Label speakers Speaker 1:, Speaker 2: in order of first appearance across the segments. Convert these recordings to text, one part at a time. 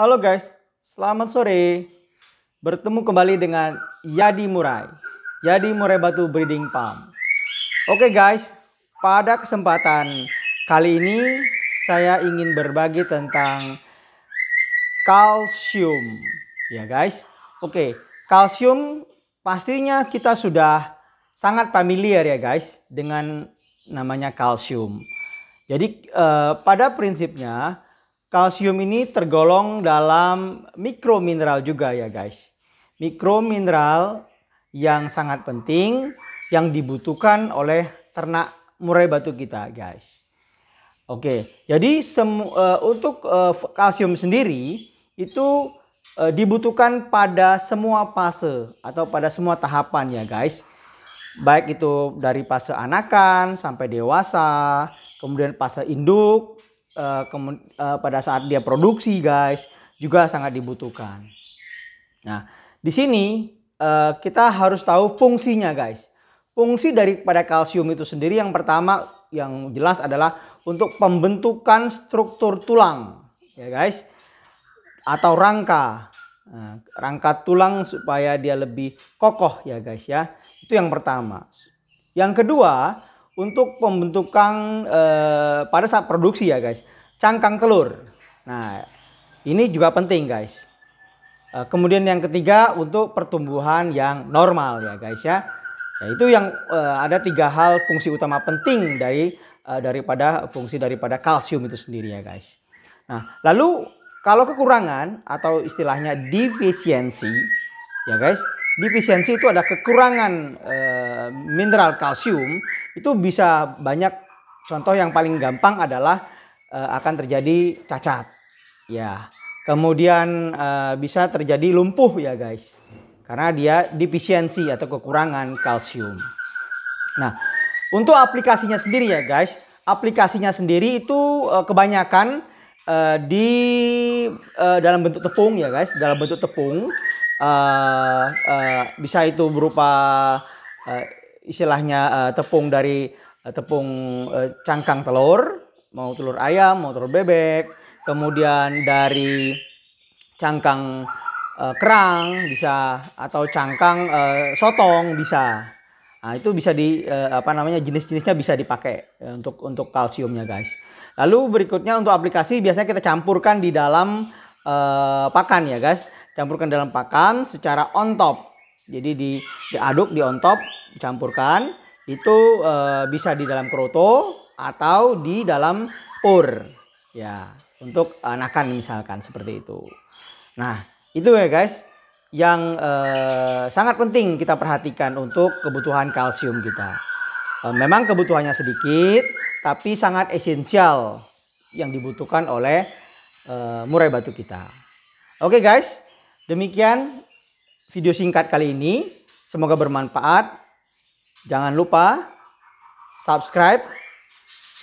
Speaker 1: Halo guys, selamat sore. Bertemu kembali dengan Yadi Murai. Yadi Murai Batu Breeding Farm. Oke guys, pada kesempatan kali ini saya ingin berbagi tentang kalsium. Ya guys, oke. Kalsium pastinya kita sudah sangat familiar ya guys dengan namanya kalsium. Jadi eh, pada prinsipnya Kalsium ini tergolong dalam mikromineral juga ya guys. Mikromineral yang sangat penting yang dibutuhkan oleh ternak murai batu kita guys. Oke, jadi eh, untuk eh, kalsium sendiri itu eh, dibutuhkan pada semua fase atau pada semua tahapan ya guys. Baik itu dari fase anakan sampai dewasa, kemudian fase induk, uh, uh, pada saat dia produksi guys juga sangat dibutuhkan. Nah di sini uh, kita harus tahu fungsinya guys. Fungsi daripada kalsium itu sendiri yang pertama yang jelas adalah untuk pembentukan struktur tulang ya guys atau rangka nah, rangka tulang supaya dia lebih kokoh ya guys ya. Itu yang pertama. Yang kedua, untuk pembentukan eh, pada saat produksi ya guys cangkang telur nah ini juga penting guys eh, kemudian yang ketiga untuk pertumbuhan yang normal ya guys ya yaitu yang uh, ada tiga hal fungsi utama penting dari uh, daripada fungsi daripada kalsium itu sendiri ya guys nah lalu kalau kekurangan atau istilahnya defisiensi ya guys defisiensi itu ada kekurangan uh, mineral kalsium itu bisa banyak contoh yang paling gampang adalah uh, akan terjadi cacat. Ya. Kemudian uh, bisa terjadi lumpuh ya guys. Karena dia defisiensi atau kekurangan kalsium. Nah, untuk aplikasinya sendiri ya guys, aplikasinya sendiri itu uh, kebanyakan uh, di uh, dalam bentuk tepung ya guys, dalam bentuk tepung uh, uh, bisa itu berupa istilahnya uh, tepung dari uh, tepung uh, cangkang telur, mau telur ayam, mau telur bebek, kemudian dari cangkang uh, kerang bisa atau cangkang uh, sotong bisa. Nah, itu bisa di uh, apa namanya jenis-jenisnya bisa dipakai untuk untuk kalsiumnya, guys. Lalu berikutnya untuk aplikasi biasanya kita campurkan di dalam uh, pakan ya, guys. Campurkan dalam pakan secara on top. Jadi di diaduk di on top dicampurkan itu e, bisa di dalam kroto atau di dalam pur ya untuk anakan eh, misalkan seperti itu. Nah, itu ya guys yang e, sangat penting kita perhatikan untuk kebutuhan kalsium kita. E, memang kebutuhannya sedikit tapi sangat esensial yang dibutuhkan oleh e, murai batu kita. Oke guys, demikian video singkat kali ini. Semoga bermanfaat. Jangan lupa subscribe,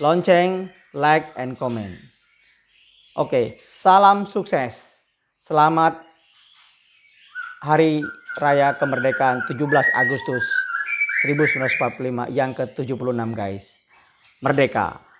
Speaker 1: lonceng, like, and comment. Oke, salam sukses. Selamat Hari Raya Kemerdekaan 17 Agustus 1945 yang ke-76 guys. Merdeka!